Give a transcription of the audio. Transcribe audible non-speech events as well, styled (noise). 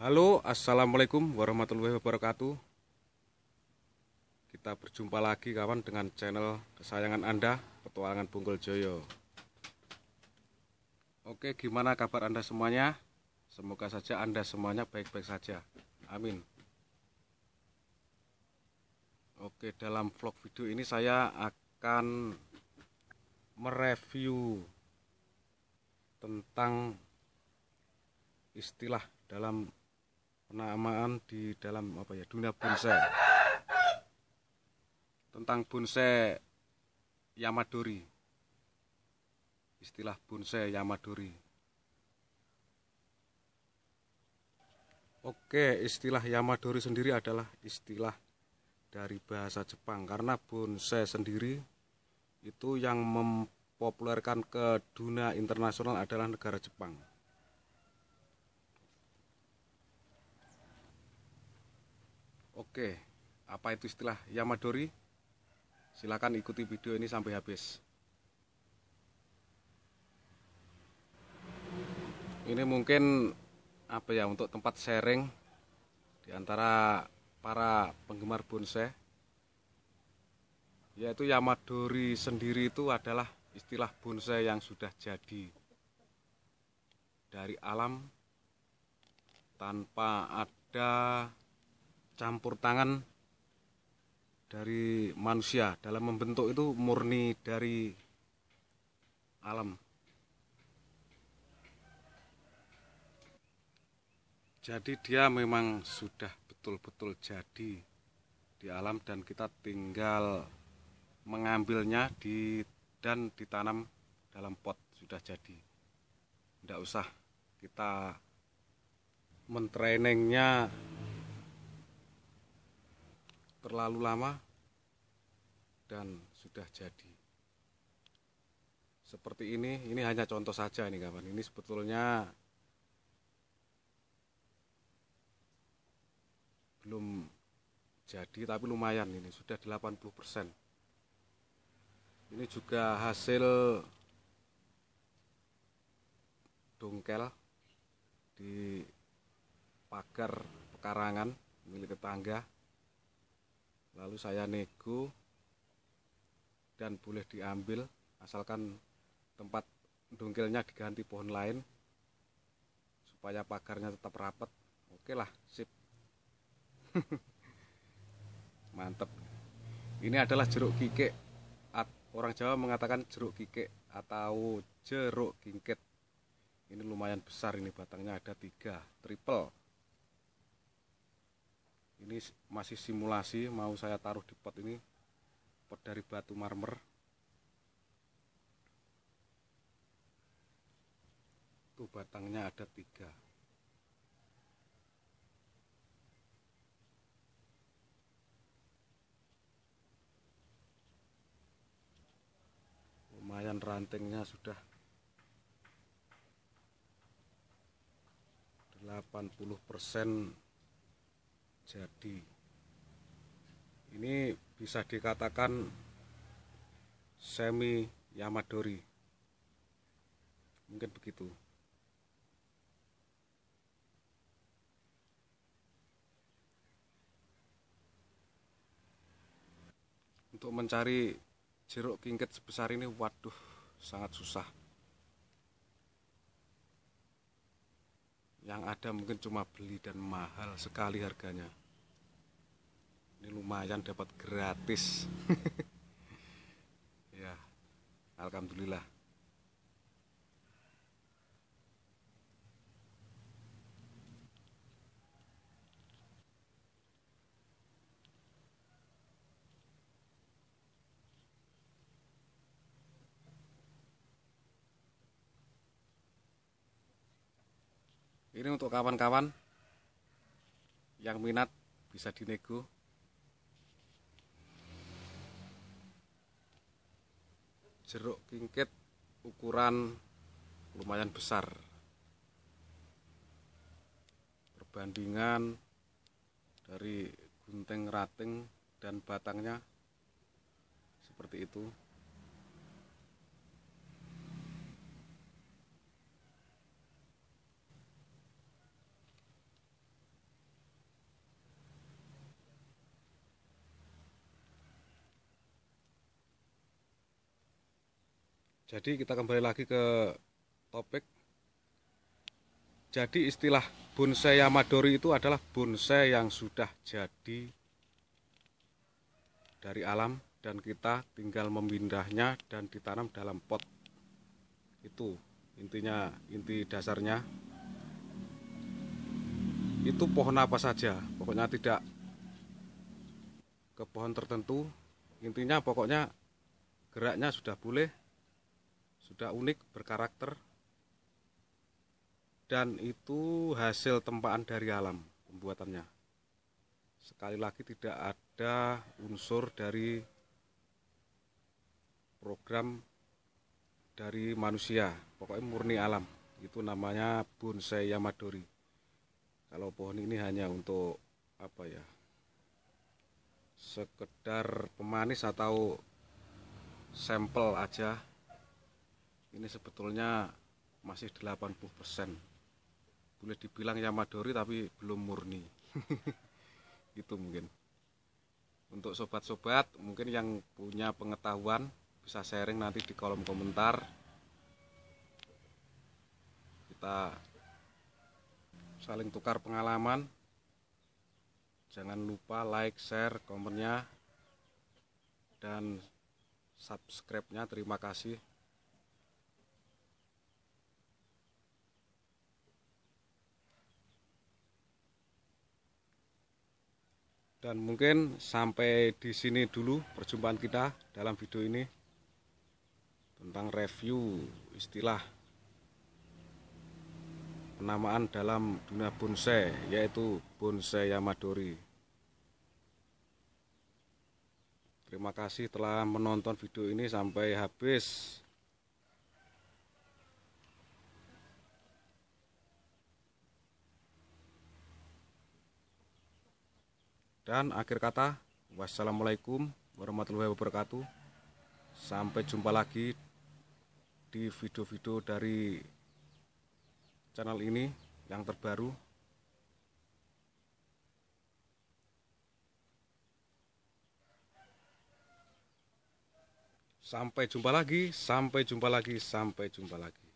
Halo, Assalamualaikum warahmatullahi wabarakatuh Kita berjumpa lagi kawan dengan channel kesayangan Anda Petualangan Bungkul Joyo Oke, gimana kabar Anda semuanya? Semoga saja Anda semuanya baik-baik saja Amin Oke, dalam vlog video ini saya akan mereview Tentang istilah dalam penamaan di dalam apa ya dunia bonsai tentang bonsai Yamadori istilah bonsai Yamadori Oke istilah Yamadori sendiri adalah istilah dari bahasa Jepang karena bonsai sendiri itu yang mempopulerkan ke dunia internasional adalah negara Jepang Oke, apa itu istilah Yamadori? Silahkan ikuti video ini sampai habis. Ini mungkin apa ya untuk tempat sharing di antara para penggemar bonsai. Yaitu Yamadori sendiri itu adalah istilah bonsai yang sudah jadi dari alam tanpa ada campur tangan dari manusia dalam membentuk itu murni dari alam. Jadi dia memang sudah betul-betul jadi di alam dan kita tinggal mengambilnya di dan ditanam dalam pot sudah jadi. Tidak usah kita mentrainingnya terlalu lama dan sudah jadi. Seperti ini, ini hanya contoh saja ini kawan. Ini sebetulnya belum jadi tapi lumayan ini sudah 80%. Ini juga hasil dongkel di pagar pekarangan milik tetangga lalu saya nego dan boleh diambil asalkan tempat dongkelnya diganti pohon lain supaya pagarnya tetap rapat oke lah sip (laughs) mantep ini adalah jeruk kikik orang Jawa mengatakan jeruk kikik atau jeruk kingkit ini lumayan besar ini batangnya ada tiga triple ini masih simulasi mau saya taruh di pot ini pot dari batu marmer tuh batangnya ada tiga lumayan rantingnya sudah 80 jadi Ini bisa dikatakan semi Yamadori. Mungkin begitu. Untuk mencari jeruk kingket sebesar ini, waduh, sangat susah. yang ada mungkin cuma beli dan mahal sekali harganya ini lumayan dapat gratis (laughs) ya alhamdulillah Ini untuk kawan-kawan yang minat bisa dinego jeruk kingkit ukuran lumayan besar perbandingan dari gunting rating dan batangnya seperti itu Jadi kita kembali lagi ke topik. Jadi istilah bonsai yamadori itu adalah bonsai yang sudah jadi dari alam dan kita tinggal memindahnya dan ditanam dalam pot. Itu intinya, inti dasarnya. Itu pohon apa saja, pokoknya tidak ke pohon tertentu. Intinya pokoknya geraknya sudah boleh, sudah unik berkarakter dan itu hasil tempaan dari alam pembuatannya sekali lagi tidak ada unsur dari program dari manusia pokoknya murni alam itu namanya bonsai yamadori kalau pohon ini hanya untuk apa ya sekedar pemanis atau sampel aja ini sebetulnya masih 80 persen boleh dibilang Yamadori tapi belum murni (laughs) itu mungkin untuk sobat-sobat mungkin yang punya pengetahuan bisa sharing nanti di kolom komentar kita saling tukar pengalaman jangan lupa like, share, komennya dan subscribe-nya terima kasih Dan mungkin sampai di sini dulu perjumpaan kita dalam video ini tentang review istilah penamaan dalam dunia bonsai yaitu bonsai Yamadori. Terima kasih telah menonton video ini sampai habis. Dan akhir kata, wassalamualaikum warahmatullahi wabarakatuh. Sampai jumpa lagi di video-video dari channel ini yang terbaru. Sampai jumpa lagi, sampai jumpa lagi, sampai jumpa lagi.